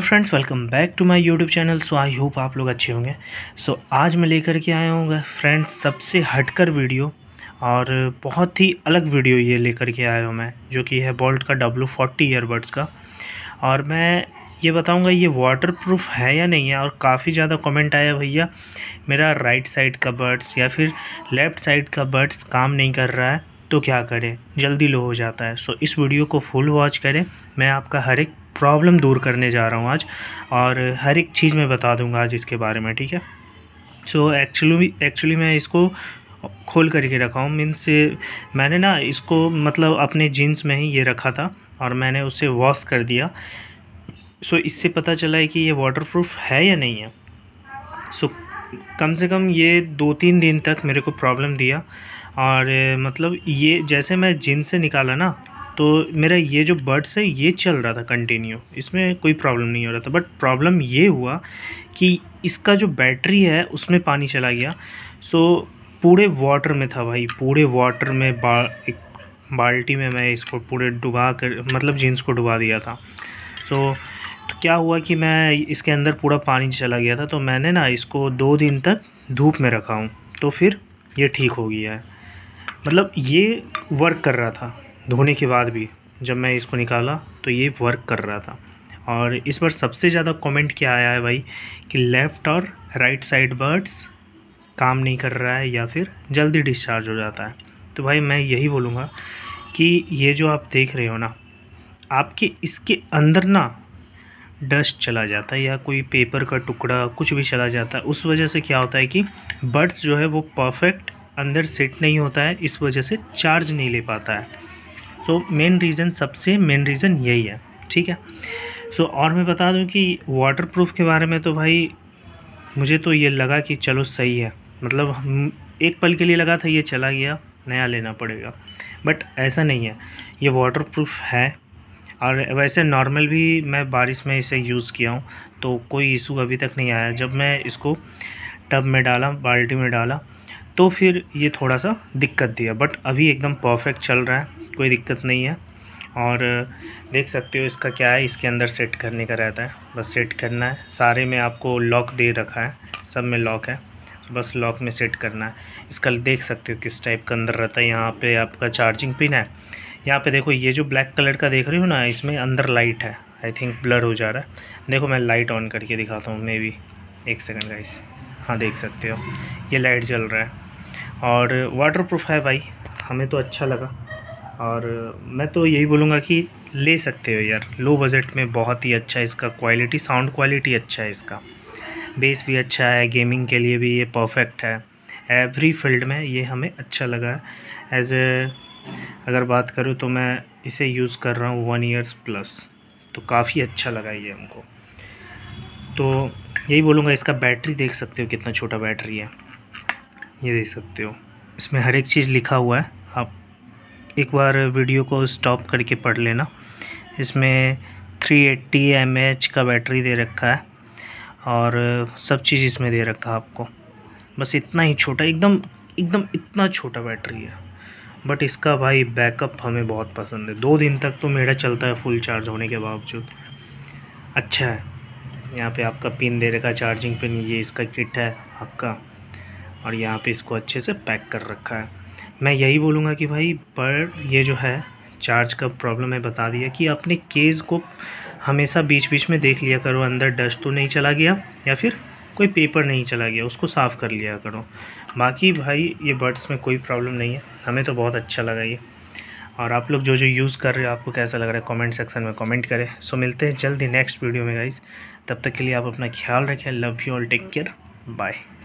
friends welcome back to my YouTube channel so I hope आप लोग अच्छे होंगे सो so, आज मैं लेकर के आया हूँ फ्रेंड्स सबसे हटकर वीडियो और बहुत ही अलग वीडियो ये लेकर के आया हूँ मैं जो कि है बोल्ट का डब्लू फोर्टी ईयरबड्स का और मैं ये बताऊँगा ये वाटर प्रूफ है या नहीं है और काफ़ी ज़्यादा कॉमेंट आया भैया मेरा राइट साइड का बर्ड्स या फिर लेफ़्ट साइड का बर्ड्स काम नहीं कर रहा है तो क्या करें जल्दी लो हो जाता है सो so, इस वीडियो को फुल वॉच करें मैं आपका हर एक प्रॉब्लम दूर करने जा रहा हूँ आज और हर एक चीज़ मैं बता दूँगा आज इसके बारे में ठीक है सो एक्चुअली एक्चुअली मैं इसको खोल करके रखा हूँ मीन्स मैंने ना इसको मतलब अपने जीन्स में ही ये रखा था और मैंने उसे वॉश कर दिया सो so, इससे पता चला है कि ये वाटर है या नहीं है सो so, कम से कम ये दो तीन दिन तक मेरे को प्रॉब्लम दिया और मतलब ये जैसे मैं जिन से निकाला ना तो मेरा ये जो बड्स है ये चल रहा था कंटिन्यू इसमें कोई प्रॉब्लम नहीं हो रहा था बट प्रॉब्लम ये हुआ कि इसका जो बैटरी है उसमें पानी चला गया सो पूरे वाटर में था भाई पूरे वाटर में बा बाल्टी में मैं इसको पूरे डुबा कर मतलब जीन्स को डुबा दिया था सो तो क्या हुआ कि मैं इसके अंदर पूरा पानी चला गया था तो मैंने ना इसको दो दिन तक धूप में रखा हूँ तो फिर ये ठीक हो गया है मतलब ये वर्क कर रहा था धोने के बाद भी जब मैं इसको निकाला तो ये वर्क कर रहा था और इस पर सबसे ज़्यादा कमेंट क्या आया है भाई कि लेफ़्ट और राइट साइड बर्ड्स काम नहीं कर रहा है या फिर जल्दी डिस्चार्ज हो जाता है तो भाई मैं यही बोलूँगा कि ये जो आप देख रहे हो ना आपके इसके अंदर ना डस्ट चला जाता है या कोई पेपर का टुकड़ा कुछ भी चला जाता है उस वजह से क्या होता है कि बर्ड्स जो है वो परफेक्ट अंदर सेट नहीं होता है इस वजह से चार्ज नहीं ले पाता है सो मेन रीज़न सबसे मेन रीज़न यही है ठीक है सो so, और मैं बता दूं कि वाटर प्रूफ के बारे में तो भाई मुझे तो ये लगा कि चलो सही है मतलब एक पल के लिए लगा था ये चला गया नया लेना पड़ेगा बट ऐसा नहीं है ये वाटर प्रूफ है और वैसे नॉर्मल भी मैं बारिश में इसे यूज़ किया हूँ तो कोई इशू अभी तक नहीं आया जब मैं इसको टब में डाला बाल्टी में डाला तो फिर ये थोड़ा सा दिक्कत दिया बट अभी एकदम परफेक्ट चल रहा है कोई दिक्कत नहीं है और देख सकते हो इसका क्या है इसके अंदर सेट करने का रहता है बस सेट करना है सारे में आपको लॉक दे रखा है सब में लॉक है बस लॉक में सेट करना है इसका देख सकते हो किस टाइप का अंदर रहता है यहाँ पे आपका चार्जिंग पिन है यहाँ पे देखो ये जो ब्लैक कलर का देख रही हो ना इसमें अंदर लाइट है आई थिंक ब्लर हो जा रहा है देखो मैं लाइट ऑन करके दिखाता हूँ मे बी एक सेकेंड का इस हाँ देख सकते हो ये लाइट जल रहा है और वाटर प्रूफ है भाई हमें तो अच्छा लगा और मैं तो यही बोलूँगा कि ले सकते हो यार लो बजट में बहुत ही अच्छा इसका क्वालिटी साउंड क्वालिटी अच्छा है इसका बेस भी अच्छा है गेमिंग के लिए भी ये परफेक्ट है एवरी फील्ड में ये हमें अच्छा लगा है एज ए अगर बात करूँ तो मैं इसे यूज़ कर रहा हूँ वन ईयर्स प्लस तो काफ़ी अच्छा लगा ये हमको तो यही बोलूँगा इसका बैटरी देख सकते हो कितना छोटा बैटरी है ये देख सकते हो इसमें हर एक चीज़ लिखा हुआ है आप एक बार वीडियो को स्टॉप करके पढ़ लेना इसमें 380 एट्टी का बैटरी दे रखा है और सब चीज़ इसमें दे रखा है आपको बस इतना ही छोटा एकदम एकदम इतना छोटा बैटरी है बट इसका भाई बैकअप हमें बहुत पसंद है दो दिन तक तो मेरा चलता है फुल चार्ज होने के बावजूद अच्छा है यहाँ पे आपका पिन दे रखा चार्जिंग पिन ये इसका किट है आपका और यहाँ पे इसको अच्छे से पैक कर रखा है मैं यही बोलूँगा कि भाई पर ये जो है चार्ज का प्रॉब्लम है बता दिया कि अपने केस को हमेशा बीच बीच में देख लिया करो अंदर डस्ट तो नहीं चला गया या फिर कोई पेपर नहीं चला गया उसको साफ़ कर लिया करो बाकी भाई ये बर्ड्स में कोई प्रॉब्लम नहीं है हमें तो बहुत अच्छा लगा ये और आप लोग जो जो यूज़ कर रहे हो आपको कैसा लग रहा है कमेंट सेक्शन में कमेंट करें सो मिलते हैं जल्दी नेक्स्ट वीडियो में गाइज तब तक के लिए आप अपना ख्याल रखें love you all take care bye